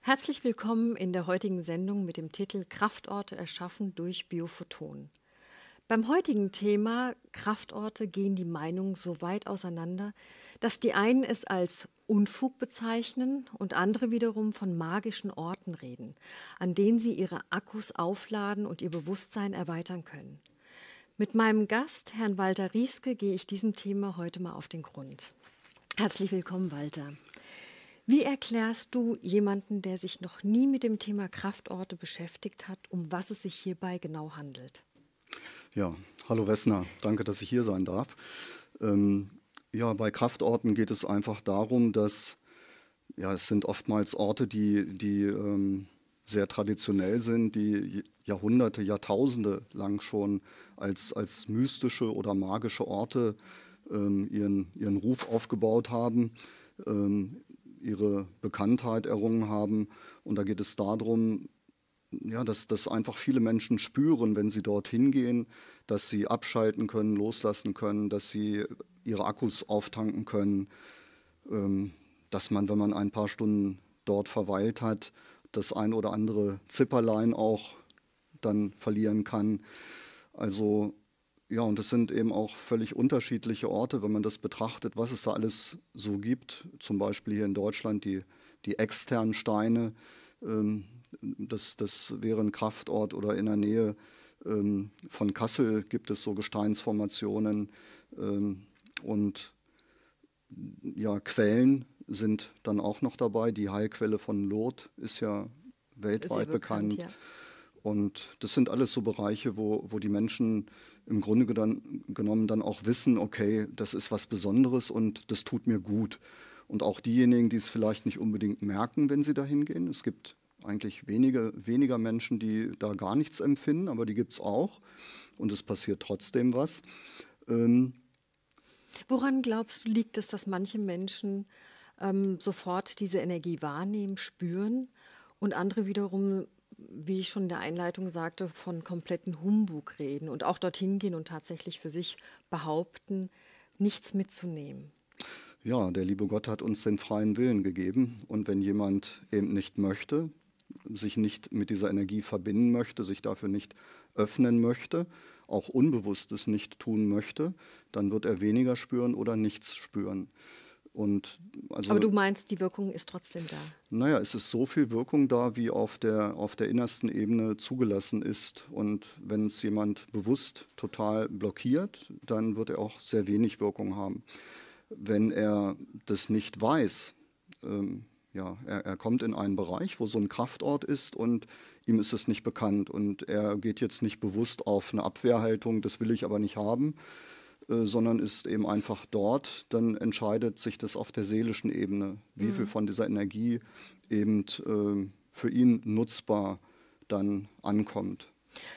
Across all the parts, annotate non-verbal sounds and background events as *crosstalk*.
Herzlich willkommen in der heutigen Sendung mit dem Titel Kraftorte erschaffen durch Biophotonen. Beim heutigen Thema Kraftorte gehen die Meinungen so weit auseinander, dass die einen es als Unfug bezeichnen und andere wiederum von magischen Orten reden, an denen sie ihre Akkus aufladen und ihr Bewusstsein erweitern können. Mit meinem Gast, Herrn Walter Rieske, gehe ich diesem Thema heute mal auf den Grund. Herzlich willkommen, Walter. Wie erklärst du jemanden, der sich noch nie mit dem Thema Kraftorte beschäftigt hat, um was es sich hierbei genau handelt? Ja, hallo Wessner, danke, dass ich hier sein darf. Ähm, ja, bei Kraftorten geht es einfach darum, dass ja, es sind oftmals Orte, die, die ähm, sehr traditionell sind, die Jahrhunderte, Jahrtausende lang schon als, als mystische oder magische Orte ähm, ihren, ihren Ruf aufgebaut haben, ähm, ihre Bekanntheit errungen haben. Und da geht es darum, ja, dass, dass einfach viele Menschen spüren, wenn sie dorthin gehen, dass sie abschalten können, loslassen können, dass sie ihre Akkus auftanken können, ähm, dass man, wenn man ein paar Stunden dort verweilt hat, das ein oder andere Zipperlein auch dann verlieren kann. Also ja, und es sind eben auch völlig unterschiedliche Orte, wenn man das betrachtet, was es da alles so gibt. Zum Beispiel hier in Deutschland die, die externen Steine. Ähm, das, das wäre ein Kraftort oder in der Nähe ähm, von Kassel gibt es so Gesteinsformationen ähm, und ja, Quellen sind dann auch noch dabei. Die Heilquelle von Loth ist ja weltweit ist ja bekannt. bekannt ja. Und das sind alles so Bereiche, wo, wo die Menschen im Grunde genommen dann auch wissen, okay, das ist was Besonderes und das tut mir gut. Und auch diejenigen, die es vielleicht nicht unbedingt merken, wenn sie da hingehen. Es gibt eigentlich wenige, weniger Menschen, die da gar nichts empfinden, aber die gibt es auch. Und es passiert trotzdem was. Ähm Woran glaubst du, liegt es, dass manche Menschen ähm, sofort diese Energie wahrnehmen, spüren und andere wiederum, wie ich schon in der Einleitung sagte, von kompletten Humbug reden und auch dorthin gehen und tatsächlich für sich behaupten, nichts mitzunehmen? Ja, der liebe Gott hat uns den freien Willen gegeben. Und wenn jemand eben nicht möchte, sich nicht mit dieser Energie verbinden möchte, sich dafür nicht öffnen möchte, auch Unbewusstes nicht tun möchte, dann wird er weniger spüren oder nichts spüren. Also, Aber du meinst, die Wirkung ist trotzdem da? Naja, es ist so viel Wirkung da, wie auf der, auf der innersten Ebene zugelassen ist. Und wenn es jemand bewusst total blockiert, dann wird er auch sehr wenig Wirkung haben. Wenn er das nicht weiß, ähm, ja, er, er, kommt in einen Bereich, wo so ein Kraftort ist und ihm ist es nicht bekannt und er geht jetzt nicht bewusst auf eine Abwehrhaltung, das will ich aber nicht haben, äh, sondern ist eben einfach dort, dann entscheidet sich das auf der seelischen Ebene, wie mhm. viel von dieser Energie eben äh, für ihn nutzbar dann ankommt.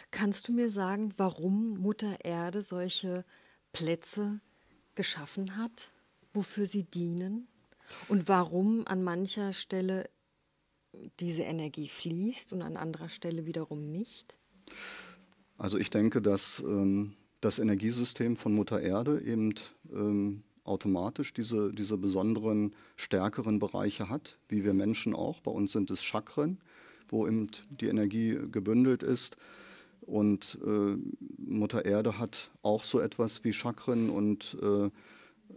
Kannst du mir sagen, warum Mutter Erde solche Plätze geschaffen hat, wofür sie dienen? Und warum an mancher Stelle diese Energie fließt und an anderer Stelle wiederum nicht? Also ich denke, dass ähm, das Energiesystem von Mutter Erde eben ähm, automatisch diese, diese besonderen, stärkeren Bereiche hat, wie wir Menschen auch. Bei uns sind es Chakren, wo eben die Energie gebündelt ist. Und äh, Mutter Erde hat auch so etwas wie Chakren und äh,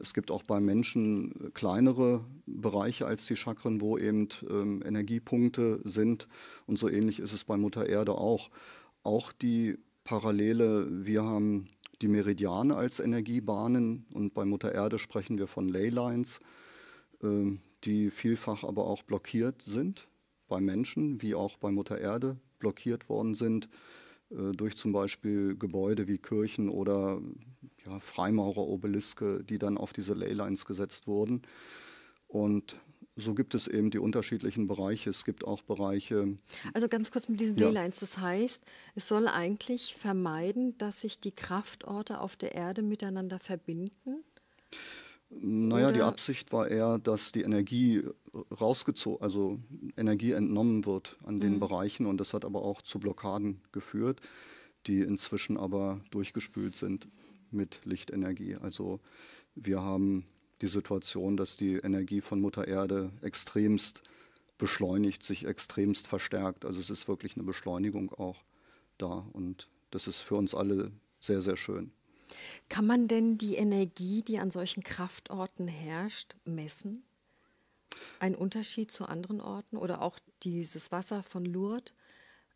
es gibt auch bei Menschen kleinere Bereiche als die Chakren, wo eben ähm, Energiepunkte sind. Und so ähnlich ist es bei Mutter Erde auch. Auch die Parallele, wir haben die Meridiane als Energiebahnen und bei Mutter Erde sprechen wir von Leylines, äh, die vielfach aber auch blockiert sind bei Menschen, wie auch bei Mutter Erde blockiert worden sind äh, durch zum Beispiel Gebäude wie Kirchen oder ja, freimaurer die dann auf diese Leylines gesetzt wurden. Und so gibt es eben die unterschiedlichen Bereiche. Es gibt auch Bereiche. Also ganz kurz mit diesen ja. Daylines. Das heißt, es soll eigentlich vermeiden, dass sich die Kraftorte auf der Erde miteinander verbinden? Naja, Oder? die Absicht war eher, dass die Energie rausgezogen, also Energie entnommen wird an den mhm. Bereichen und das hat aber auch zu Blockaden geführt, die inzwischen aber durchgespült sind mit Lichtenergie. Also wir haben die Situation, dass die Energie von Mutter Erde extremst beschleunigt, sich extremst verstärkt. Also es ist wirklich eine Beschleunigung auch da und das ist für uns alle sehr, sehr schön. Kann man denn die Energie, die an solchen Kraftorten herrscht, messen? Ein Unterschied zu anderen Orten oder auch dieses Wasser von Lourdes?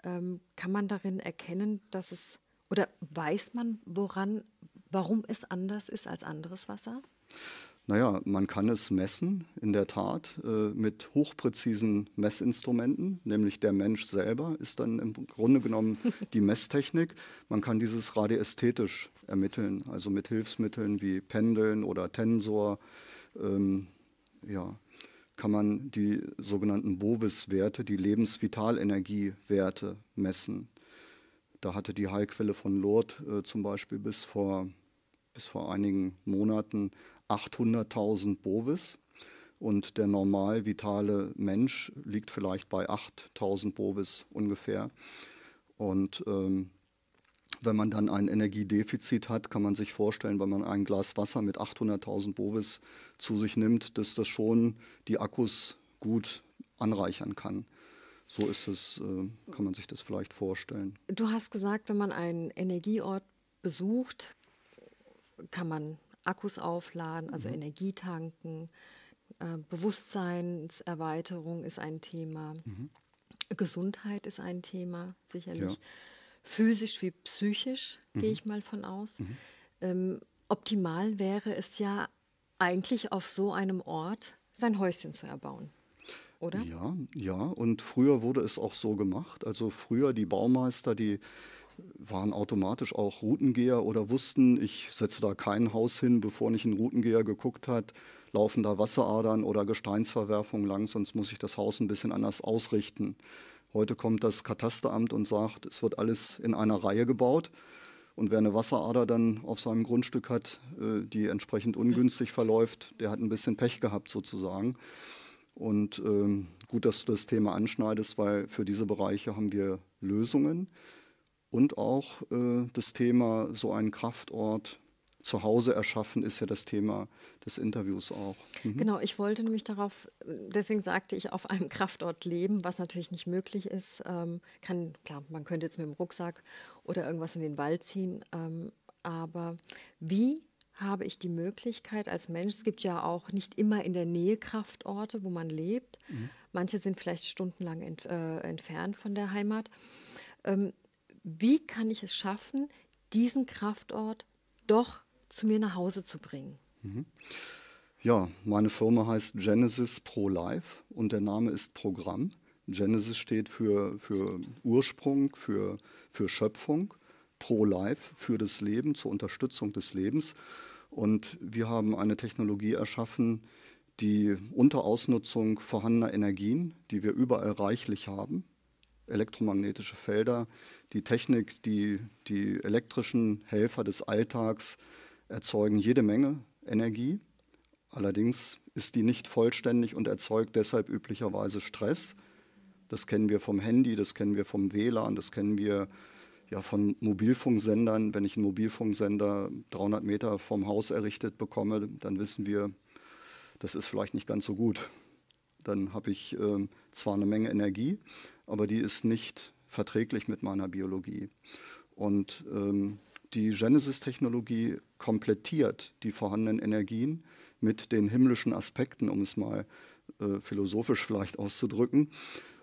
Ähm, kann man darin erkennen, dass es oder weiß man, woran, warum es anders ist als anderes Wasser? Naja, man kann es messen, in der Tat, äh, mit hochpräzisen Messinstrumenten, nämlich der Mensch selber ist dann im Grunde genommen *laughs* die Messtechnik. Man kann dieses radiästhetisch ermitteln, also mit Hilfsmitteln wie Pendeln oder Tensor. Ähm, ja, kann man die sogenannten Bovis-Werte, die Lebensvitalenergiewerte messen. Da hatte die Heilquelle von Lourdes äh, zum Beispiel bis vor, bis vor einigen Monaten 800.000 Bovis und der normal vitale Mensch liegt vielleicht bei 8.000 Bovis ungefähr. Und ähm, wenn man dann ein Energiedefizit hat, kann man sich vorstellen, wenn man ein Glas Wasser mit 800.000 Bovis zu sich nimmt, dass das schon die Akkus gut anreichern kann. So ist es, äh, kann man sich das vielleicht vorstellen. Du hast gesagt, wenn man einen Energieort besucht, kann man Akkus aufladen, also mhm. Energie tanken. Äh, Bewusstseinserweiterung ist ein Thema. Mhm. Gesundheit ist ein Thema, sicherlich. Ja. Physisch wie psychisch mhm. gehe ich mal von aus. Mhm. Ähm, optimal wäre es ja eigentlich auf so einem Ort sein Häuschen zu erbauen. Oder? Ja, ja. Und früher wurde es auch so gemacht. Also früher die Baumeister, die waren automatisch auch Routengeher oder wussten, ich setze da kein Haus hin, bevor nicht ein Routengeher geguckt hat, laufen da Wasseradern oder Gesteinsverwerfungen lang, sonst muss ich das Haus ein bisschen anders ausrichten. Heute kommt das Katasteramt und sagt, es wird alles in einer Reihe gebaut. Und wer eine Wasserader dann auf seinem Grundstück hat, äh, die entsprechend ungünstig verläuft, der hat ein bisschen Pech gehabt sozusagen. Und ähm, gut, dass du das Thema anschneidest, weil für diese Bereiche haben wir Lösungen. Und auch äh, das Thema, so einen Kraftort zu Hause erschaffen, ist ja das Thema des Interviews auch. Mhm. Genau, ich wollte nämlich darauf, deswegen sagte ich, auf einem Kraftort leben, was natürlich nicht möglich ist. Ähm, kann, klar, man könnte jetzt mit dem Rucksack oder irgendwas in den Wald ziehen, ähm, aber wie habe ich die Möglichkeit als Mensch, es gibt ja auch nicht immer in der Nähe Kraftorte, wo man lebt. Mhm. Manche sind vielleicht stundenlang ent, äh, entfernt von der Heimat. Ähm, wie kann ich es schaffen, diesen Kraftort doch zu mir nach Hause zu bringen? Mhm. Ja, meine Firma heißt Genesis Pro Life und der Name ist Programm. Genesis steht für, für Ursprung, für, für Schöpfung, Pro Life für das Leben, zur Unterstützung des Lebens. Und wir haben eine Technologie erschaffen, die unter Ausnutzung vorhandener Energien, die wir überall reichlich haben, elektromagnetische Felder, die Technik, die, die elektrischen Helfer des Alltags erzeugen jede Menge Energie. Allerdings ist die nicht vollständig und erzeugt deshalb üblicherweise Stress. Das kennen wir vom Handy, das kennen wir vom WLAN, das kennen wir ja, von Mobilfunksendern. Wenn ich einen Mobilfunksender 300 Meter vom Haus errichtet bekomme, dann wissen wir, das ist vielleicht nicht ganz so gut. Dann habe ich äh, zwar eine Menge Energie, aber die ist nicht verträglich mit meiner Biologie. Und ähm, die Genesis-Technologie komplettiert die vorhandenen Energien mit den himmlischen Aspekten, um es mal äh, philosophisch vielleicht auszudrücken.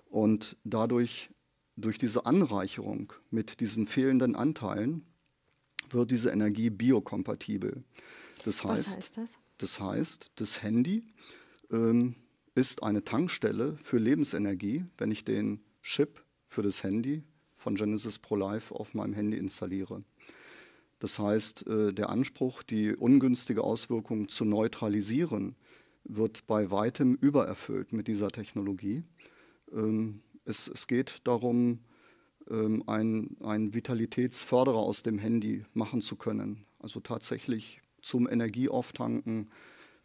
Und dadurch, durch diese Anreicherung mit diesen fehlenden Anteilen, wird diese Energie biokompatibel. Das heißt, Was heißt das? Das heißt, das Handy ähm, ist eine Tankstelle für Lebensenergie, wenn ich den Chip für das Handy von Genesis Pro Live auf meinem Handy installiere. Das heißt, äh, der Anspruch, die ungünstige Auswirkung zu neutralisieren, wird bei weitem übererfüllt mit dieser Technologie. Ähm, es, es geht darum, ähm, einen, einen Vitalitätsförderer aus dem Handy machen zu können. Also tatsächlich zum Energieauftanken,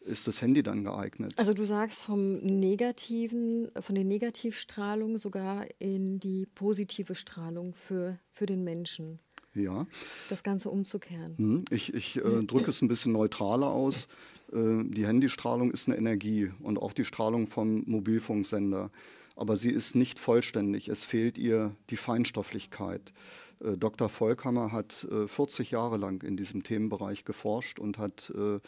ist das Handy dann geeignet. Also du sagst vom negativen, von der Negativstrahlung sogar in die positive Strahlung für, für den Menschen. Ja. Das Ganze umzukehren. Hm. Ich, ich äh, drücke es ein bisschen neutraler aus. Äh, die Handystrahlung ist eine Energie und auch die Strahlung vom Mobilfunksender. Aber sie ist nicht vollständig. Es fehlt ihr die Feinstofflichkeit. Äh, Dr. Volkhammer hat 40 äh, Jahre lang in diesem Themenbereich geforscht und hat äh,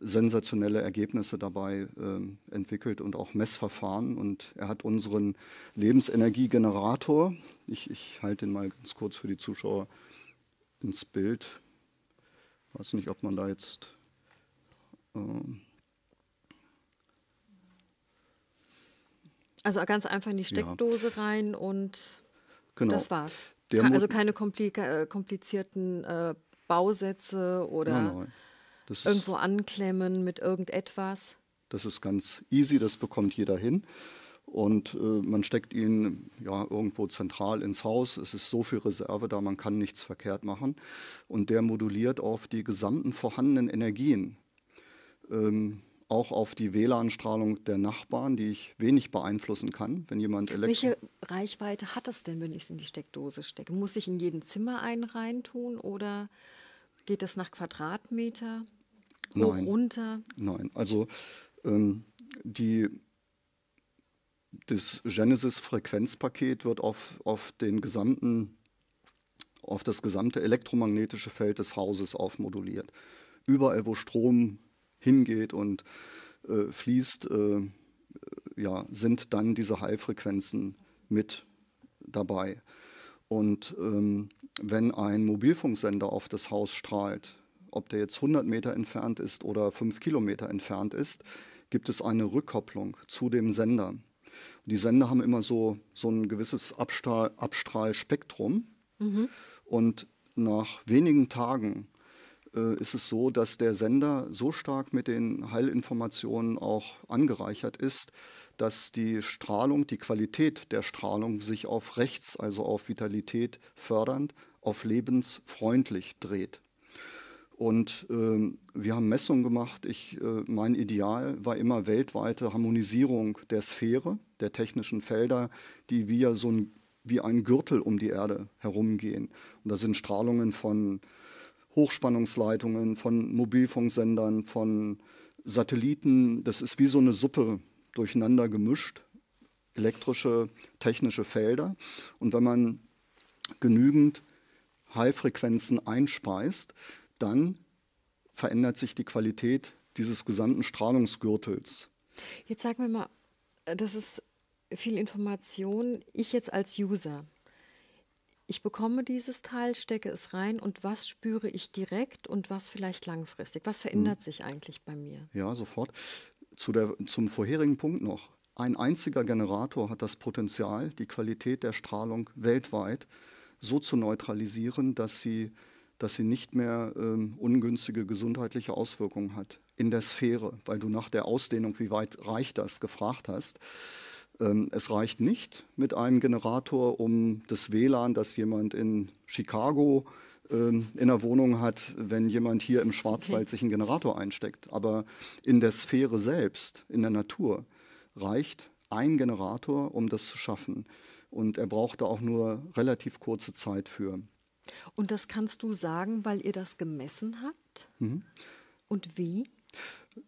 sensationelle Ergebnisse dabei äh, entwickelt und auch Messverfahren. Und er hat unseren Lebensenergiegenerator, ich, ich halte ihn mal ganz kurz für die Zuschauer ins Bild. Ich weiß nicht, ob man da jetzt. Äh also ganz einfach in die Steckdose ja. rein und genau. das war's. Ka also keine äh, komplizierten äh, Bausätze oder. Nein, nein irgendwo anklemmen mit irgendetwas? Das ist ganz easy, das bekommt jeder hin. Und äh, man steckt ihn ja irgendwo zentral ins Haus. Es ist so viel Reserve da, man kann nichts verkehrt machen. Und der moduliert auf die gesamten vorhandenen Energien. Ähm, auch auf die WLAN-Strahlung der Nachbarn, die ich wenig beeinflussen kann, wenn jemand Elektro Welche Reichweite hat es denn, wenn ich es in die Steckdose stecke? Muss ich in jedem Zimmer einen reintun oder geht das nach Quadratmeter? Nein. Noch runter? Nein. Also ähm, die, das Genesis-Frequenzpaket wird auf, auf den gesamten auf das gesamte elektromagnetische Feld des Hauses aufmoduliert. Überall, wo Strom hingeht und äh, fließt, äh, äh ja, sind dann diese Heilfrequenzen mit dabei. Und ähm, wenn ein Mobilfunksender auf das Haus strahlt, ob der jetzt 100 Meter entfernt ist oder 5 Kilometer entfernt ist, gibt es eine Rückkopplung zu dem Sender. Und die Sender haben immer so, so ein gewisses Abstrahl, Abstrahlspektrum. Mhm. Und nach wenigen Tagen äh, ist es so, dass der Sender so stark mit den Heilinformationen auch angereichert ist, dass die Strahlung, die Qualität der Strahlung sich auf rechts, also auf Vitalität fördernd, auf lebensfreundlich dreht. Und ähm, wir haben Messungen gemacht. Ich, äh, mein Ideal war immer weltweite Harmonisierung der Sphäre, der technischen Felder, die via so ein, wie ein Gürtel um die Erde herumgehen. Und da sind Strahlungen von Hochspannungsleitungen, von Mobilfunksendern, von Satelliten. Das ist wie so eine Suppe durcheinander gemischt, elektrische, technische Felder. Und wenn man genügend Heilfrequenzen einspeist, dann verändert sich die Qualität dieses gesamten Strahlungsgürtels. Jetzt sagen wir mal, das ist viel Information. Ich jetzt als User, ich bekomme dieses Teil, stecke es rein und was spüre ich direkt und was vielleicht langfristig? Was verändert hm. sich eigentlich bei mir? Ja, sofort. Zu der, zum vorherigen Punkt noch. Ein einziger Generator hat das Potenzial, die Qualität der Strahlung weltweit so zu neutralisieren, dass sie dass sie nicht mehr ähm, ungünstige gesundheitliche Auswirkungen hat in der Sphäre, weil du nach der Ausdehnung, wie weit reicht das, gefragt hast. Ähm, es reicht nicht mit einem Generator, um das WLAN, das jemand in Chicago ähm, in der Wohnung hat, wenn jemand hier im Schwarzwald okay. sich einen Generator einsteckt. Aber in der Sphäre selbst, in der Natur, reicht ein Generator, um das zu schaffen. Und er braucht da auch nur relativ kurze Zeit für. Und das kannst du sagen, weil ihr das gemessen habt? Mhm. Und wie?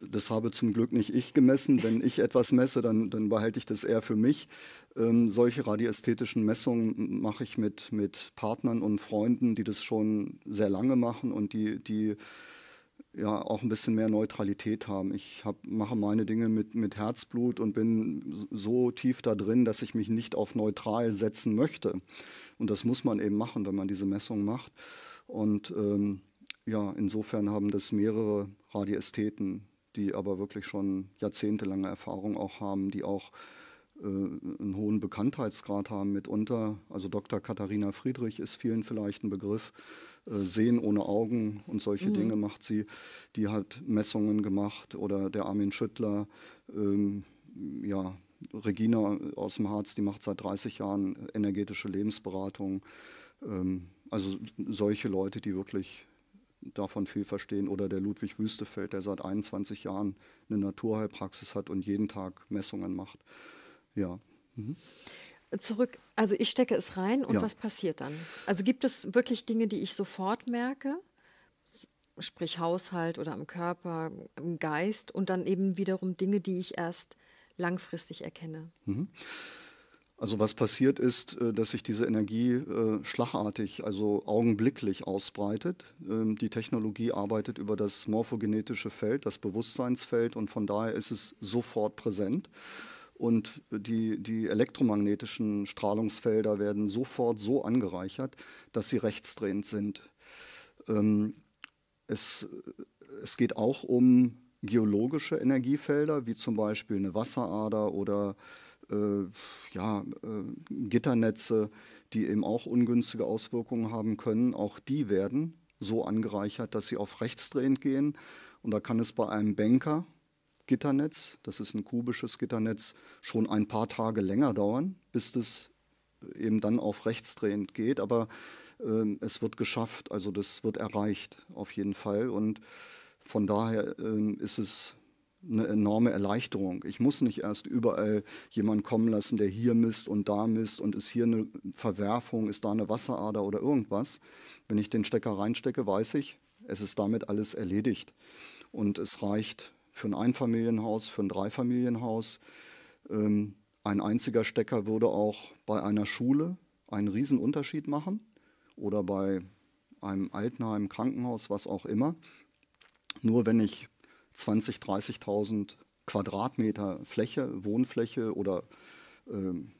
Das habe zum Glück nicht ich gemessen. Wenn ich etwas messe, dann, dann behalte ich das eher für mich. Ähm, solche radiästhetischen Messungen mache ich mit, mit Partnern und Freunden, die das schon sehr lange machen und die, die ja auch ein bisschen mehr Neutralität haben. Ich hab, mache meine Dinge mit, mit Herzblut und bin so tief da drin, dass ich mich nicht auf neutral setzen möchte. Und das muss man eben machen, wenn man diese Messung macht. Und ähm, ja, insofern haben das mehrere Radiästheten, die aber wirklich schon jahrzehntelange Erfahrung auch haben, die auch äh, einen hohen Bekanntheitsgrad haben mitunter. Also Dr. Katharina Friedrich ist vielen vielleicht ein Begriff. Äh, Sehen ohne Augen und solche mhm. Dinge macht sie. Die hat Messungen gemacht oder der Armin Schüttler. Ähm, ja, Regina aus dem Harz, die macht seit 30 Jahren energetische Lebensberatung. Ähm, also solche Leute, die wirklich davon viel verstehen. Oder der Ludwig Wüstefeld, der seit 21 Jahren eine Naturheilpraxis hat und jeden Tag Messungen macht. Ja. Mhm. Zurück, also ich stecke es rein und ja. was passiert dann? Also gibt es wirklich Dinge, die ich sofort merke? Sprich Haushalt oder am Körper, im Geist und dann eben wiederum Dinge, die ich erst langfristig erkenne. Mhm. Also was passiert ist, äh, dass sich diese Energie äh, schlagartig, also augenblicklich ausbreitet. Ähm, die Technologie arbeitet über das morphogenetische Feld, das Bewusstseinsfeld und von daher ist es sofort präsent. Und die, die elektromagnetischen Strahlungsfelder werden sofort so angereichert, dass sie rechtsdrehend sind. Ähm, es, es geht auch um geologische Energiefelder, wie zum Beispiel eine Wasserader oder äh, ja, äh, Gitternetze, die eben auch ungünstige Auswirkungen haben können. Auch die werden so angereichert, dass sie auf rechtsdrehend gehen. Und da kann es bei einem Banker Gitternetz, das ist ein kubisches Gitternetz, schon ein paar Tage länger dauern, bis das eben dann auf rechtsdrehend geht. Aber äh, es wird geschafft, also das wird erreicht auf jeden Fall. Und von daher ähm, ist es eine enorme Erleichterung. Ich muss nicht erst überall jemanden kommen lassen, der hier misst und da misst und ist hier eine Verwerfung, ist da eine Wasserader oder irgendwas. Wenn ich den Stecker reinstecke, weiß ich, es ist damit alles erledigt. Und es reicht für ein Einfamilienhaus, für ein Dreifamilienhaus. Ähm, ein einziger Stecker würde auch bei einer Schule einen Riesenunterschied machen oder bei einem Altenheim, Krankenhaus, was auch immer. Nur wenn ich 20, 30.000 Quadratmeter Fläche, Wohnfläche oder ähm,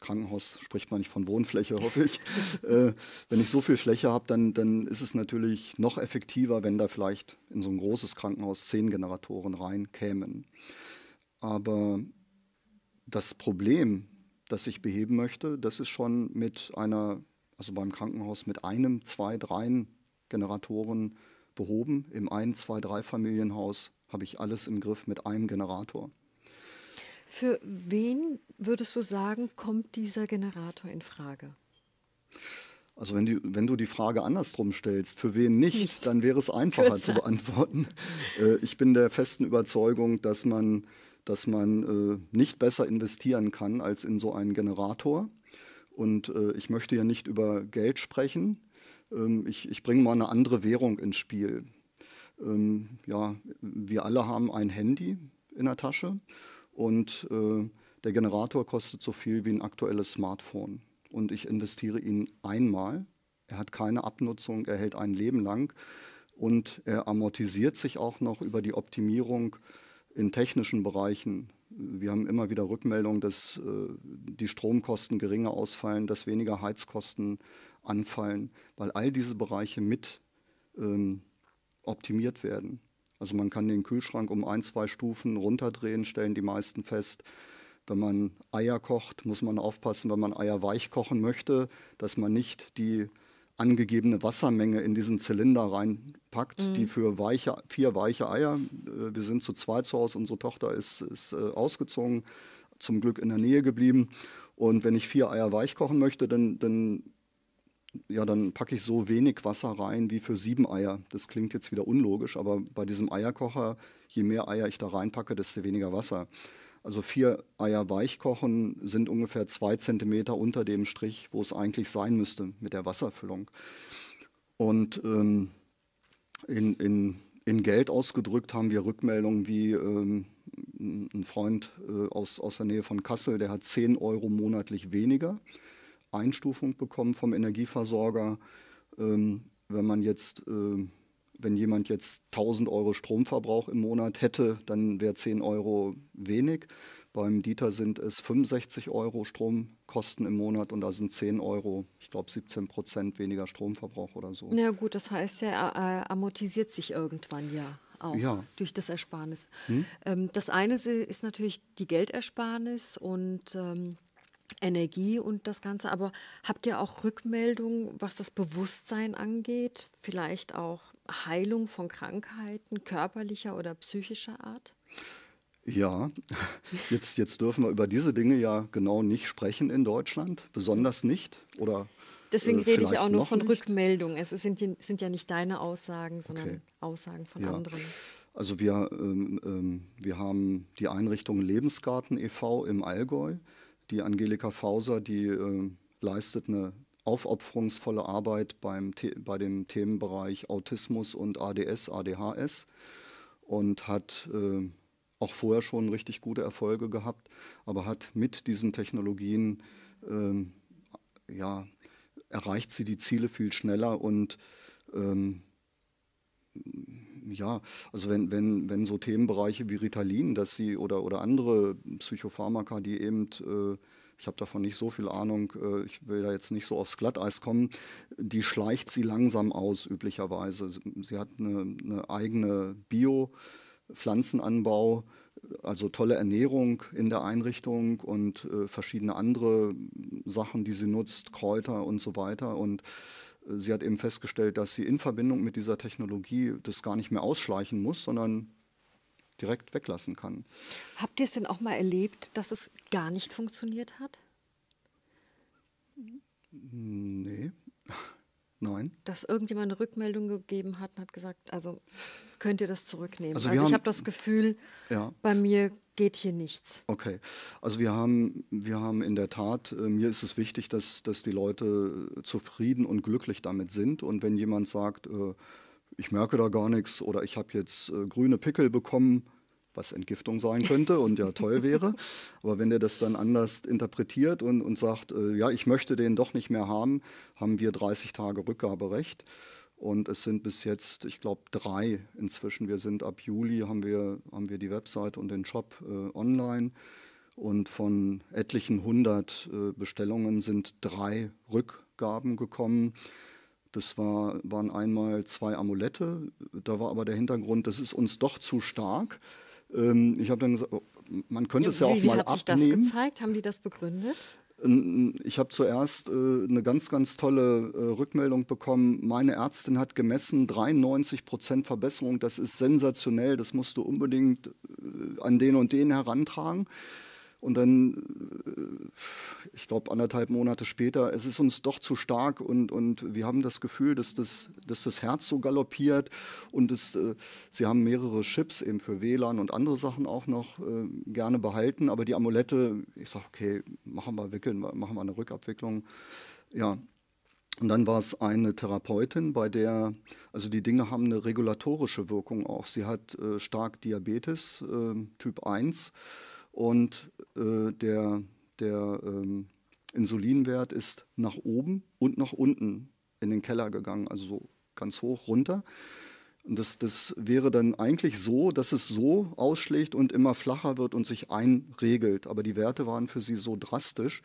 Krankenhaus spricht man nicht von Wohnfläche, hoffe ich. *laughs* äh, wenn ich so viel Fläche habe, dann, dann ist es natürlich noch effektiver, wenn da vielleicht in so ein großes Krankenhaus zehn Generatoren reinkämen. Aber das Problem, das ich beheben möchte, das ist schon mit einer, also beim Krankenhaus mit einem, zwei, dreien Generatoren behoben. Im ein, zwei, 3 Familienhaus habe ich alles im Griff mit einem Generator. Für wen würdest du sagen, kommt dieser Generator in Frage? Also wenn, die, wenn, du die Frage andersrum stellst, für wen nicht, dann wäre es einfacher zu beantworten. Äh, ich bin der festen Überzeugung, dass man, dass man äh, nicht besser investieren kann als in so einen Generator. Und äh, ich möchte ja nicht über Geld sprechen. Ähm, ich, ich bringe mal eine andere Währung ins Spiel. Ähm, ja, wir alle haben ein Handy in der Tasche und äh, der Generator kostet so viel wie ein aktuelles Smartphone. Und ich investiere ihn einmal. Er hat keine Abnutzung, er hält ein Leben lang und er amortisiert sich auch noch über die Optimierung in technischen Bereichen. Wir haben immer wieder Rückmeldungen, dass äh, die Stromkosten geringer ausfallen, dass weniger Heizkosten anfallen, weil all diese Bereiche mit ähm, optimiert werden. Also man kann den Kühlschrank um ein, zwei Stufen runterdrehen, stellen die meisten fest. Wenn man Eier kocht, muss man aufpassen, wenn man Eier weich kochen möchte, dass man nicht die angegebene Wassermenge in diesen Zylinder reinpackt, mhm. die für weiche, vier weiche Eier, äh, wir sind zu zweit zu Hause, unsere Tochter ist, ist äh, ausgezogen, zum Glück in der Nähe geblieben. Und wenn ich vier Eier weich kochen möchte, dann, dann ja, dann packe ich so wenig Wasser rein wie für sieben Eier. Das klingt jetzt wieder unlogisch, aber bei diesem Eierkocher, je mehr Eier ich da reinpacke, desto weniger Wasser. Also vier Eier weich kochen sind ungefähr zwei Zentimeter unter dem Strich, wo es eigentlich sein müsste mit der Wasserfüllung. Und ähm, in, in, in Geld ausgedrückt haben wir Rückmeldungen wie ähm, ein Freund äh, aus, aus der Nähe von Kassel, der hat zehn Euro monatlich weniger Einstufung bekommen vom Energieversorger. Ähm, wenn man jetzt, äh, wenn jemand jetzt 1000 Euro Stromverbrauch im Monat hätte, dann wäre 10 Euro wenig. Beim Dieter sind es 65 Euro Stromkosten im Monat und da sind 10 Euro, ich glaube 17 Prozent weniger Stromverbrauch oder so. Na gut, das heißt ja, er äh, amortisiert sich irgendwann ja auch ja. durch das Ersparnis. Hm? Ähm, das eine ist natürlich die Geldersparnis und ähm, Energie und das Ganze. Aber habt ihr auch Rückmeldungen, was das Bewusstsein angeht? Vielleicht auch Heilung von Krankheiten körperlicher oder psychischer Art? Ja, *laughs* jetzt, jetzt dürfen wir über diese Dinge ja genau nicht sprechen in Deutschland, besonders nicht. Oder Deswegen äh, rede ich auch nur von nicht. Rückmeldungen. Es sind, sind, ja nicht deine Aussagen, sondern okay. Aussagen von ja. anderen. Also wir, ähm, ähm, wir haben die Einrichtung Lebensgarten e.V. im Allgäu die Angelika Fauser, die äh, leistet eine aufopferungsvolle Arbeit beim bei dem Themenbereich Autismus und ADS, ADHS und hat äh, auch vorher schon richtig gute Erfolge gehabt, aber hat mit diesen Technologien ähm, ja, erreicht sie die Ziele viel schneller und ähm, ja, also wenn, wenn, wenn so Themenbereiche wie Ritalin, dass sie oder, oder andere Psychopharmaka, die eben, äh, ich habe davon nicht so viel Ahnung, äh, ich will da jetzt nicht so aufs Glatteis kommen, die schleicht sie langsam aus, üblicherweise. Sie, hat eine, eine eigene Bio-Pflanzenanbau also tolle Ernährung in der Einrichtung und äh, verschiedene andere Sachen, die sie nutzt, Kräuter und so weiter. Und Sie hat eben festgestellt, dass sie in Verbindung mit dieser Technologie das gar nicht mehr ausschleichen muss, sondern direkt weglassen kann. Habt ihr es denn auch mal erlebt, dass es gar nicht funktioniert hat? Nee. *laughs* Nein. Dass irgendjemand eine Rückmeldung gegeben hat und hat gesagt, also könnt ihr das zurücknehmen. Also, also ich habe das Gefühl, ja. bei mir geht hier nichts. Okay, also wir haben, wir haben in der Tat, äh, mir ist es wichtig, dass, dass die Leute zufrieden und glücklich damit sind. Und wenn jemand sagt, äh, ich merke da gar nichts oder ich habe jetzt äh, grüne Pickel bekommen, was Entgiftung sein könnte und ja toll wäre. *laughs* Aber wenn der das dann anders interpretiert und, und sagt, äh, ja, ich möchte den doch nicht mehr haben, haben wir 30 Tage Rückgaberecht. Und es sind bis jetzt, ich glaube, drei inzwischen. Wir sind ab Juli, haben wir, haben wir die Website und den Shop äh, online. Und von etlichen hundert äh, Bestellungen sind drei Rückgaben gekommen. Das war, waren einmal zwei Amulette. Da war aber der Hintergrund, das ist uns doch zu stark. Ähm, ich habe dann gesagt, oh, man könnte ja, es ja auch mal abnehmen. Wie hat sich das gezeigt? Haben die das begründet? Ähm, ich habe zuerst äh, eine ganz, ganz tolle äh, Rückmeldung bekommen. Meine Ärztin hat gemessen, 93 Prozent Verbesserung, das ist sensationell, das musst du unbedingt äh, an den und den herantragen. Und dann, äh, ich glaube, anderthalb Monate später, es ist uns doch zu stark und, und wir haben das Gefühl, dass das, dass das Herz so galoppiert und es, äh, sie haben mehrere Chips eben für WLAN und andere Sachen auch noch äh, gerne behalten. Aber die Amulette, ich sage, okay, machen wir, wickeln, machen wir eine Rückabwicklung. Ja, und dann war es eine Therapeutin, bei der, also die Dinge haben eine regulatorische Wirkung auch. Sie hat äh, stark Diabetes äh, Typ 1 und äh, der, der ähm, Insulinwert ist nach oben und nach unten in den Keller gegangen, also so ganz hoch runter. Und das, das wäre dann eigentlich so, dass es so ausschlägt und immer flacher wird und sich einregelt. Aber die Werte waren für sie so drastisch,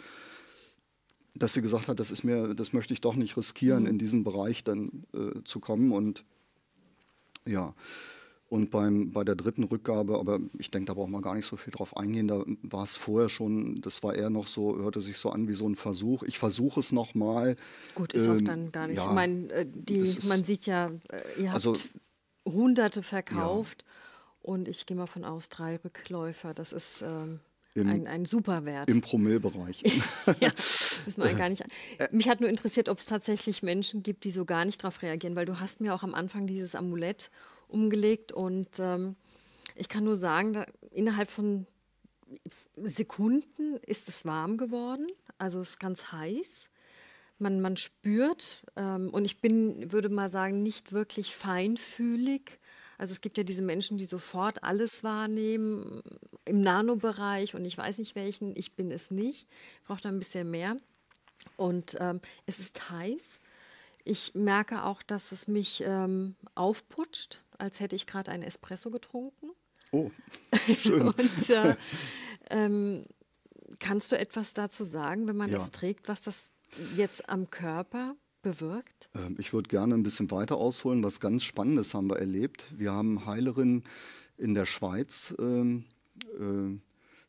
dass sie gesagt hat, das ist mir, das möchte ich doch nicht riskieren, mhm. in diesen Bereich dann äh, zu kommen. Und ja, und beim, bei der dritten Rückgabe, aber ich denke, da braucht man gar nicht so viel drauf eingehen, da war es vorher schon, das war eher noch so, hörte sich so an wie so ein Versuch. Ich versuche es nochmal. Gut, ist ähm, auch dann gar nicht. Ja, ich meine, äh, die, ist, man sieht ja, äh, ihr also habt also, Hunderte verkauft ja. und ich gehe mal von aus, drei Rückläufer, das ist. Ähm im, ein, ein super Wert. Im Promillbereich. *laughs* ja, müssen wir *laughs* gar nicht. Äh, Mich hat nur interessiert, ob es tatsächlich Menschen gibt, die so gar nicht darauf reagieren, weil du hast mir auch am Anfang dieses Amulett umgelegt. Und ähm, ich kann nur sagen, da, innerhalb von Sekunden ist es warm geworden. Also es ist ganz heiß. Man, man spürt, ähm, und ich bin, würde mal sagen, nicht wirklich feinfühlig. Also es gibt ja diese Menschen, die sofort alles wahrnehmen im Nanobereich und ich weiß nicht welchen, ich bin es nicht, Ich brauche da ein bisschen mehr. Und ähm, es ist heiß. Ich merke auch, dass es mich ähm, aufputscht als hätte ich gerade einen Espresso getrunken. Oh, *laughs* schön. Und äh, ähm, kannst du etwas dazu sagen, wenn man ja. das trägt, was das jetzt am Körper bewirkt? Ähm, ich würde gerne ein bisschen weiter ausholen. Was ganz Spannendes haben wir erlebt. Wir haben Heilerinnen in der Schweiz. Ähm, äh,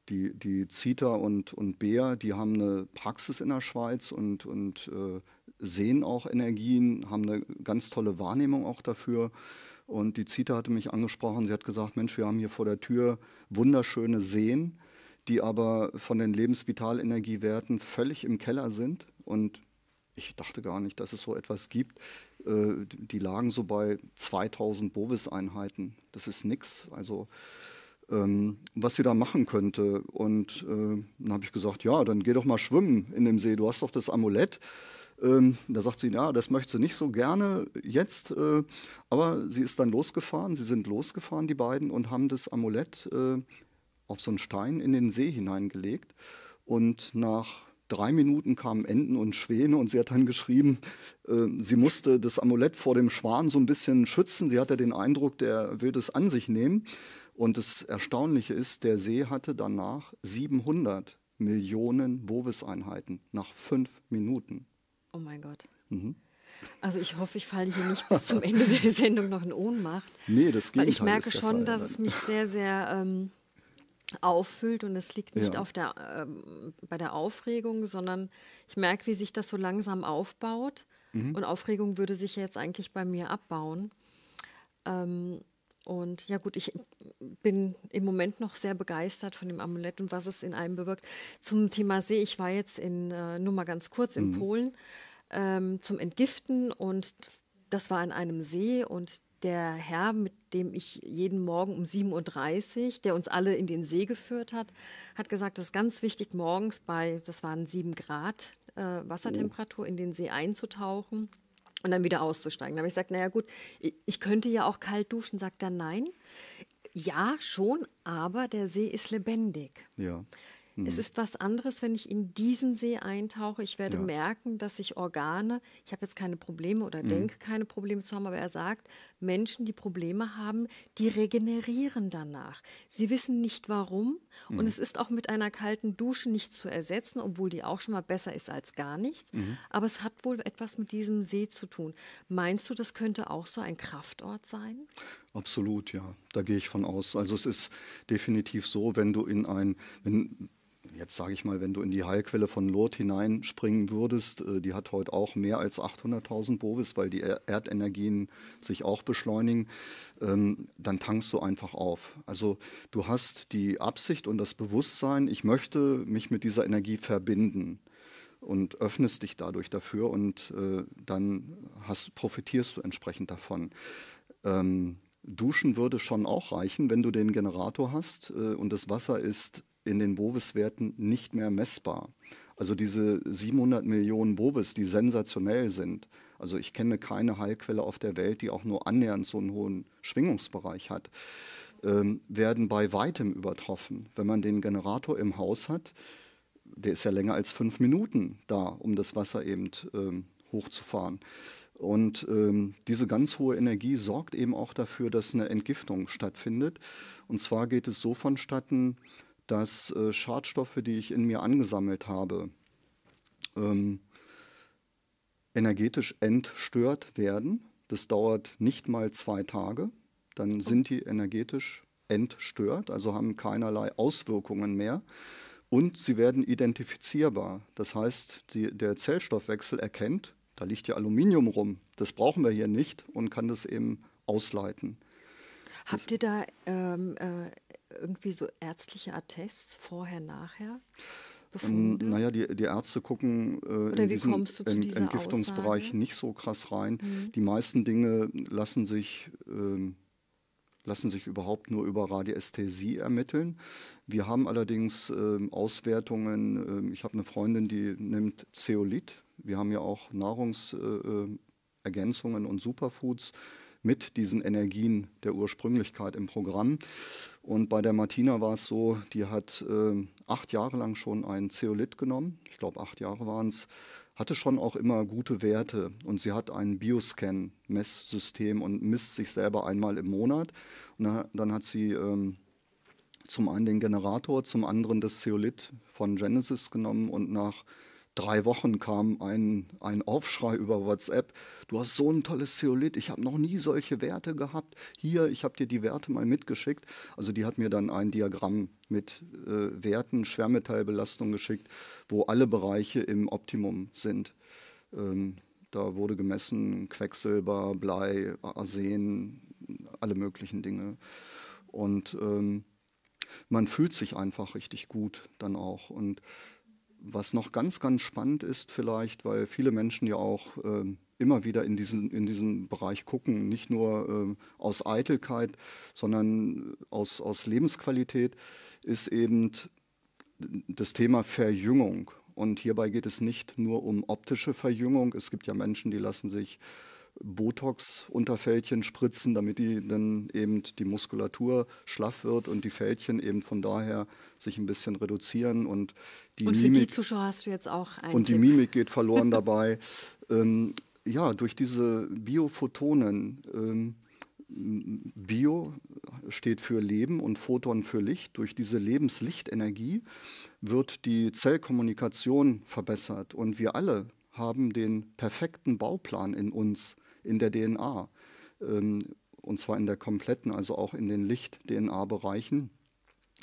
die, die Zita und, und Bea, die haben eine Praxis in der Schweiz und, und äh, sehen auch Energien, haben eine ganz tolle Wahrnehmung auch dafür. Und die Zita hatte mich angesprochen, sie hat gesagt, Mensch, wir haben hier vor der Tür wunderschöne Seen, die aber von den Lebensvitalenergiewerten völlig im Keller sind. Und ich dachte gar nicht, dass es so etwas gibt. Äh, die lagen so bei 2000 Bovis-Einheiten. Das ist nichts. Also ähm, was sie da machen könnte. Und äh, dann habe ich gesagt, ja, dann geh doch mal schwimmen in dem See. Du hast doch das Amulett. Ähm, da sagt sie, ja, das möchte sie nicht so gerne jetzt, äh, aber sie ist dann losgefahren, sie sind losgefahren, die beiden, und haben das Amulett äh, auf so einen Stein in den See hineingelegt. Und nach drei Minuten kamen Enten und Schwäne und sie hat dann geschrieben, äh, sie musste das Amulett vor dem Schwan so ein bisschen schützen. Sie hatte den Eindruck, der will das an sich nehmen. Und das Erstaunliche ist, der See hatte danach 700 Millionen Bovis-Einheiten nach fünf Minuten. Oh mein Gott. Mhm. Also ich hoffe, ich falle hier nicht bis zum Ende der Sendung noch in Ohnmacht. Nee, das geht nicht. Ich merke schon, Fall, dass dann. es mich sehr, sehr ähm, auffüllt und es liegt nicht ja. auf der, ähm, bei der Aufregung, sondern ich merke, wie sich das so langsam aufbaut. Mhm. Und Aufregung würde sich jetzt eigentlich bei mir abbauen. Ähm, und ja gut, ich bin im Moment noch sehr begeistert von dem Amulett und was es in einem bewirkt. Zum Thema See, ich war jetzt in, äh, nur mal ganz kurz in mhm. Polen ähm, zum Entgiften und das war an einem See und der Herr, mit dem ich jeden Morgen um 7.30 Uhr, der uns alle in den See geführt hat, hat gesagt, es ist ganz wichtig, morgens bei, das waren 7 Grad äh, oh. Wassertemperatur, in den See einzutauchen und dann wieder auszusteigen. Aber ich sage, naja gut, ich könnte ja auch kalt duschen, sagt er nein. Ja, schon, aber der See ist lebendig. Ja. Es mhm. ist was anderes, wenn ich in diesen See eintauche. Ich werde ja. merken, dass ich Organe, ich habe jetzt keine Probleme oder mhm. denke keine Probleme zu haben, aber er sagt, Menschen, die Probleme haben, die regenerieren danach. Sie wissen nicht warum mhm. und es ist auch mit einer kalten Dusche nicht zu ersetzen, obwohl die auch schon mal besser ist als gar nichts. Mhm. Aber es hat wohl etwas mit diesem See zu tun. Meinst du, das könnte auch so ein Kraftort sein? Absolut, ja. Da gehe ich von aus. Also es ist definitiv so, wenn du in ein, wenn, jetzt sage ich mal, wenn du in die Heilquelle von Lourdes hineinspringen würdest, äh, die hat heute auch mehr als 800.000 Bovis, weil die Erdenergien sich auch beschleunigen, ähm, dann tankst du einfach auf. Also du hast die Absicht und das Bewusstsein, ich möchte mich mit dieser Energie verbinden und öffnest dich dadurch dafür und äh, dann hast, profitierst du entsprechend davon. Ähm, duschen würde schon auch reichen, wenn du den Generator hast äh, und das Wasser ist in den Bovis-Werten nicht mehr messbar. Also diese 700 Millionen Bovis, die sensationell sind. Also ich kenne keine Heilquelle auf der Welt, die auch nur annähernd so einen hohen Schwingungsbereich hat, ähm, werden bei weitem übertroffen. Wenn man den Generator im Haus hat, der ist ja länger als fünf Minuten da, um das Wasser eben ähm, hochzufahren. Und ähm, diese ganz hohe Energie sorgt eben auch dafür, dass eine Entgiftung stattfindet. Und zwar geht es so vonstatten, dass äh, Schadstoffe, die ich in mir angesammelt habe, ähm, energetisch entstört werden. Das dauert nicht mal zwei Tage. Dann sind die energetisch entstört, also haben keinerlei Auswirkungen mehr. Und sie werden identifizierbar. Das heißt, die, der Zellstoffwechsel erkennt, da liegt ja Aluminium rum, das brauchen wir hier nicht und kann das eben ausleiten. Habt ihr da ähm, äh, irgendwie so ärztliche Attests vorher, nachher? Ähm, Befunde? Naja, die, die Ärzte gucken äh, in diesen Ent Entgiftungsbereich Aussage? nicht so krass rein. Mhm. Die meisten Dinge lassen sich, äh, lassen sich überhaupt nur über Radiästhesie ermitteln. Wir haben allerdings äh, Auswertungen. Ähm, ich habe eine Freundin, die nimmt Zeolit. Wir haben ja auch Nahrungsergänzungen äh, äh, und Superfoods mit diesen Energien der Ursprünglichkeit im Programm. Und bei der Martina war es so, die hat äh, acht Jahre lang schon ein Zeolit genommen. Ich glaube, acht Jahre waren es hatte schon auch immer gute Werte und sie hat ein Bioscan-Messsystem und misst sich selber einmal im Monat. Und dann hat sie ähm, zum einen den Generator, zum anderen das Zeolit von Genesis genommen und nach drei Wochen kam ein, ein Aufschrei über WhatsApp, du hast so ein tolles Zeolit, ich habe noch nie solche Werte gehabt. Hier, ich habe dir die Werte mal mitgeschickt. Also die hat mir dann ein Diagramm mit äh, Werten, Schwermetallbelastung geschickt, wo alle Bereiche im Optimum sind. Ähm, da wurde gemessen Quecksilber, Blei, Arsen, alle möglichen Dinge. Und ähm, man fühlt sich einfach richtig gut dann auch. Und was noch ganz, ganz spannend ist vielleicht, weil viele Menschen ja auch äh, immer wieder in diesen, in diesen Bereich gucken, nicht nur äh, aus Eitelkeit, sondern äh, aus, aus Lebensqualität, ist eben das Thema Verjüngung. Und hierbei geht es nicht nur um optische Verjüngung. Es gibt ja Menschen, die lassen sich Botox-Unterfältchen spritzen, damit die dann eben die Muskulatur schlaff wird und die Fältchen eben von daher sich ein bisschen reduzieren und die und Mimik. die Zuschauer hast du jetzt auch einen Und Tipp. die Mimik geht verloren *laughs* dabei. ähm, ja, durch diese Biophotonen. Ähm, Bio steht für Leben und Photon für Licht. Durch diese Lebenslichtenergie wird die Zellkommunikation verbessert und wir alle haben den perfekten Bauplan in uns in der DNA. Ähm, und zwar in der kompletten, also auch in den Licht-DNA-Bereichen,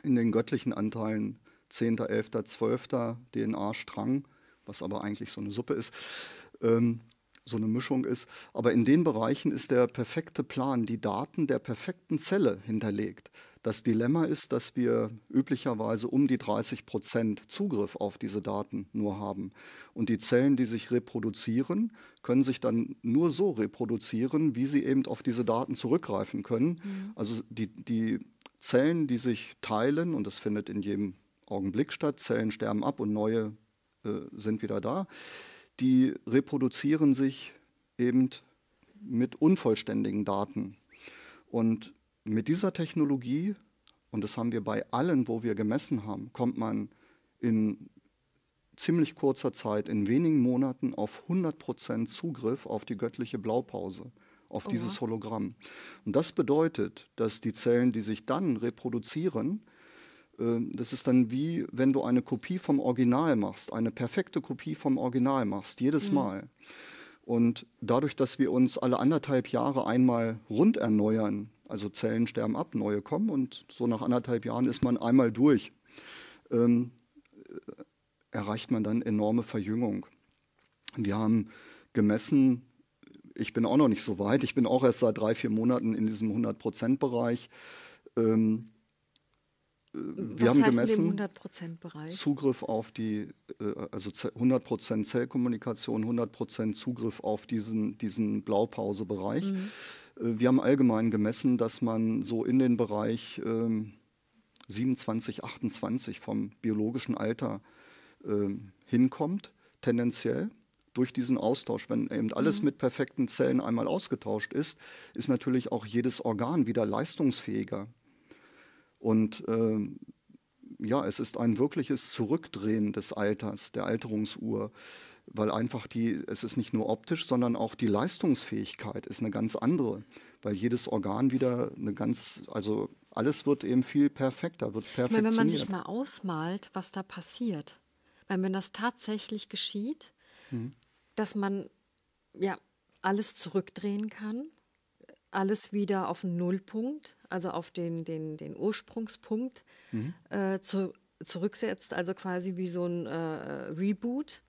in den göttlichen Anteilen 10., 11., 12. DNA-Strang, was aber eigentlich so eine Suppe ist, ähm, so eine Mischung ist. Aber in den Bereichen ist der perfekte Plan, die Daten der perfekten Zelle hinterlegt. Das Dilemma ist, dass wir üblicherweise um die 30 Prozent Zugriff auf diese Daten nur haben. Und die Zellen, die sich reproduzieren, können sich dann nur so reproduzieren, wie sie eben auf diese Daten zurückgreifen können. Mhm. Also die, die Zellen, die sich teilen, und das findet in jedem Augenblick statt, Zellen sterben ab und neue äh, sind wieder da, die reproduzieren sich eben mit unvollständigen Daten. Und mit dieser Technologie, und das haben wir bei allen, wo wir gemessen haben, kommt man in ziemlich kurzer Zeit, in wenigen Monaten, auf 100% Zugriff auf die göttliche Blaupause, auf oh. dieses Hologramm. Und das bedeutet, dass die Zellen, die sich dann reproduzieren, ähm, das ist dann wie, wenn du eine Kopie vom Original machst, eine perfekte Kopie vom Original machst, jedes mhm. Mal. Und dadurch, dass wir uns alle anderthalb Jahre einmal rund erneuern, also Zellen sterben ab, neue kommen und so nach anderthalb Jahren ist man einmal durch. Ähm, erreicht man dann enorme Verjüngung. Wir haben gemessen, ich bin auch noch nicht so weit, ich bin auch erst seit drei, vier Monaten in diesem 100 bereich Ähm, wir haben gemessen Zugriff auf die, äh, also 100% Zellkommunikation, 100% Zugriff auf diesen, diesen Blaupausebereich. Mhm. Äh, wir haben allgemein gemessen, dass man so in den Bereich 27, ähm, 28 vom biologischen Alter ähm, hinkommt, tendenziell durch diesen Austausch. Wenn eben alles mhm. mit perfekten Zellen einmal ausgetauscht ist, ist natürlich auch jedes Organ wieder leistungsfähiger. Und ähm, ja, es ist ein wirkliches Zurückdrehen des Alters, der Alterungsuhr weil einfach die, es ist nicht nur optisch, sondern auch die Leistungsfähigkeit ist eine ganz andere, weil jedes Organ wieder eine ganz, also alles wird eben viel perfekter, wird perfektioniert. Meine, wenn man sich mal ausmalt, was da passiert, weil wenn das tatsächlich geschieht, mhm. dass man ja alles zurückdrehen kann, alles wieder auf den Nullpunkt, also auf den, den, den Ursprungspunkt mhm. äh, zu, zurücksetzt, also quasi wie so ein äh, Reboot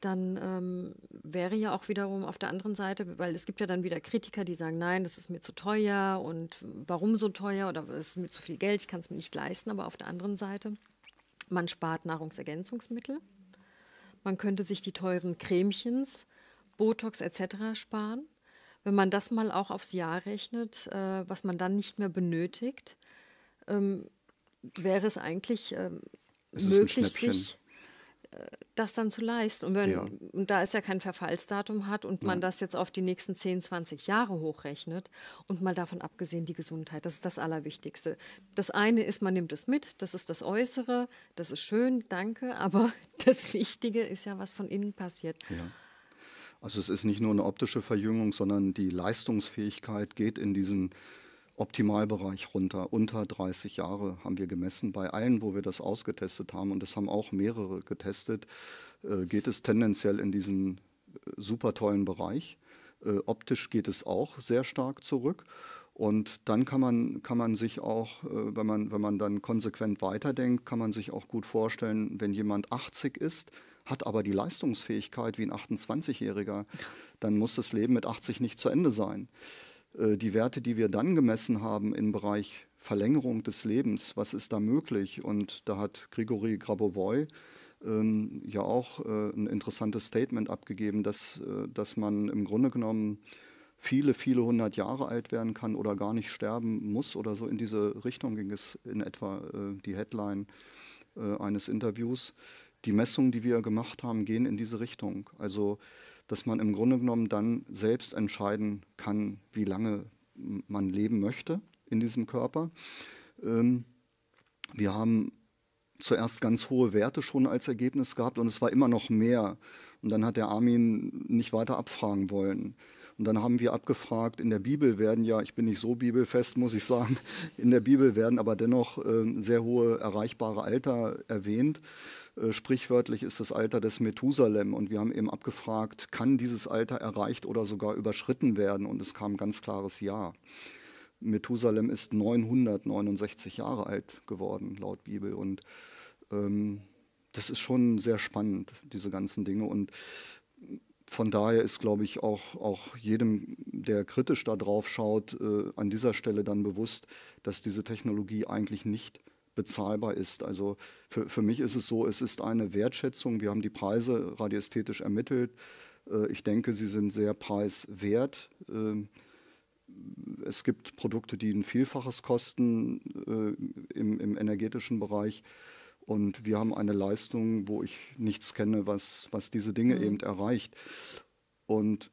dann ähm, wäre ja auch wiederum auf der anderen Seite, weil es gibt ja dann wieder Kritiker, die sagen, nein, das ist mir zu teuer und warum so teuer oder es ist mir zu viel Geld, ich kann es mir nicht leisten. Aber auf der anderen Seite, man spart Nahrungsergänzungsmittel, man könnte sich die teuren Cremchens, Botox etc. sparen. Wenn man das mal auch aufs Jahr rechnet, äh, was man dann nicht mehr benötigt, ähm, wäre es eigentlich ähm, möglich, sich das dann zu leisten. Und, wenn, ja. und da es ja kein Verfallsdatum hat und man ja. das jetzt auf die nächsten 10, 20 Jahre hochrechnet und mal davon abgesehen die Gesundheit, das ist das Allerwichtigste. Das eine ist, man nimmt es mit, das ist das Äußere, das ist schön, danke, *laughs* aber das Wichtige ist ja, was von innen passiert. Ja. Also es ist nicht nur eine optische Verjüngung, sondern die Leistungsfähigkeit geht in diesen Optimalbereich runter. Unter 30 Jahre haben wir gemessen. Bei allen, wo wir das ausgetestet haben, und das haben auch mehrere getestet, äh, geht es tendenziell in diesen äh, super tollen Bereich. Äh, optisch geht es auch sehr stark zurück. Und dann kann man, kann man sich auch, wenn man, wenn man dann konsequent weiterdenkt, kann man sich auch gut vorstellen, wenn jemand 80 ist, hat aber die Leistungsfähigkeit wie ein 28-Jähriger, dann muss das Leben mit 80 nicht zu Ende sein. Äh, die Werte, die wir dann gemessen haben im Bereich Verlängerung des Lebens, was ist da möglich? Und da hat Grigori Grabovoi ähm, ja auch äh, ein interessantes Statement abgegeben, dass, äh, dass man im Grunde genommen viele, viele hundert Jahre alt werden kann oder gar nicht sterben muss oder so. In diese Richtung ging es in etwa äh, die Headline äh, eines Interviews. Die Messungen, die wir gemacht haben, gehen in diese Richtung. Also dass man im Grunde genommen dann selbst entscheiden kann, wie lange man leben möchte in diesem Körper. Ähm, wir haben zuerst ganz hohe Werte schon als Ergebnis gehabt und es war immer noch mehr. Und dann hat der Armin nicht weiter abfragen wollen. Und dann haben wir abgefragt, in der Bibel werden ja, ich bin nicht so bibelfest, muss ich sagen, *laughs* in der Bibel werden aber dennoch äh, sehr hohe erreichbare Alter erwähnt. Äh, sprichwörtlich ist das Alter des Methusalem. Und wir haben eben abgefragt, kann dieses Alter erreicht oder sogar überschritten werden? Und es kam ein ganz klares Ja. Methusalem ist 969 Jahre alt geworden, laut Bibel. Und ähm, das ist schon sehr spannend, diese ganzen Dinge. Und von daher ist, glaube ich, auch, auch jedem, der kritisch da drauf schaut, äh, an dieser Stelle dann bewusst, dass diese Technologie eigentlich nicht bezahlbar ist. Also für, für mich ist es so, es ist eine Wertschätzung. Wir haben die Preise radiästhetisch ermittelt. Äh, ich denke, sie sind sehr preiswert. Äh, es gibt Produkte, die ein Vielfaches kosten äh, im, im energetischen Bereich. Und wir haben eine Leistung, wo ich nichts kenne, was, was diese Dinge mhm. eben erreicht. Und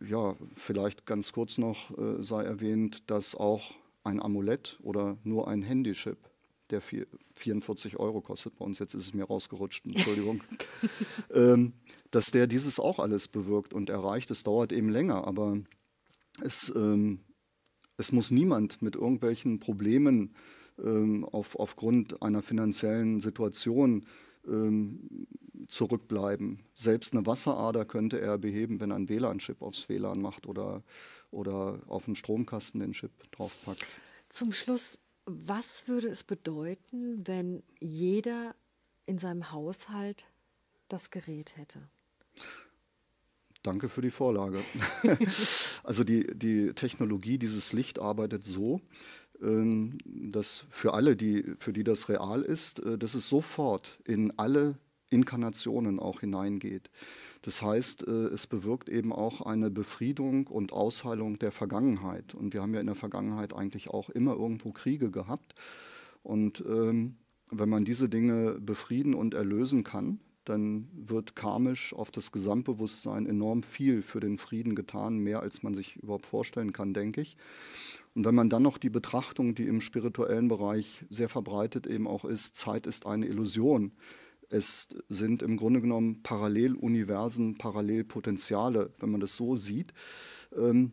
ja, vielleicht ganz kurz noch äh, sei erwähnt, dass auch ein Amulett oder nur ein Handychip, der 44 Euro kostet bei uns, jetzt ist es mir rausgerutscht, Entschuldigung, *laughs* ähm, dass der dieses auch alles bewirkt und erreicht. Es dauert eben länger, aber es, ähm, es muss niemand mit irgendwelchen Problemen ähm, auf, aufgrund einer finanziellen Situation ähm, zurückbleiben. Selbst eine Wasserader könnte er beheben, wenn er einen WLAN-Chip aufs WLAN macht oder, oder auf den Stromkasten den Chip draufpackt. Zum Schluss, was würde es bedeuten, wenn jeder in seinem Haushalt das Gerät hätte? Danke für die Vorlage. *laughs* also die, die Technologie, dieses Licht arbeitet so, ähm, dass für alle, die, für die das real ist, äh, dass es sofort in alle Inkarnationen auch hineingeht. Das heißt, äh, es bewirkt eben auch eine Befriedung und Ausheilung der Vergangenheit. Und wir haben ja in der Vergangenheit eigentlich auch immer irgendwo Kriege gehabt. Und ähm, wenn man diese Dinge befrieden und erlösen kann, dann wird karmisch auf das Gesamtbewusstsein enorm viel für den Frieden getan, mehr als man sich überhaupt vorstellen kann, denke ich. Und wenn man dann noch die Betrachtung, die im spirituellen Bereich sehr verbreitet eben auch ist, Zeit ist eine Illusion, es sind im Grunde genommen Paralleluniversen, Parallelpotenziale, wenn man das so sieht, ähm,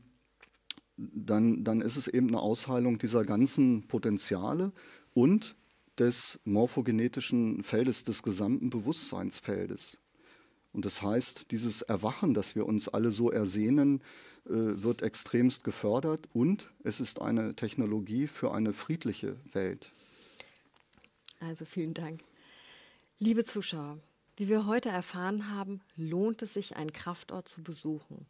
dann, dann ist es eben eine Ausheilung dieser ganzen Potenziale und des morphogenetischen Feldes, des gesamten Bewusstseinsfeldes. Und das heißt, dieses Erwachen, das wir uns alle so ersehnen, äh, wird extremst gefördert und es ist eine Technologie für eine friedliche Welt. Also vielen Dank. Liebe Zuschauer, wie wir heute erfahren haben, lohnt es sich, einen Kraftort zu besuchen.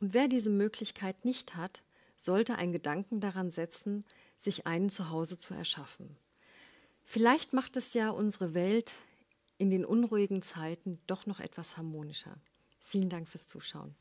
Und wer diese Möglichkeit nicht hat, sollte einen Gedanken daran setzen, sich einen zu Hause zu erschaffen. Vielleicht macht es ja unsere Welt in den unruhigen Zeiten doch noch etwas harmonischer. Vielen Dank fürs Zuschauen.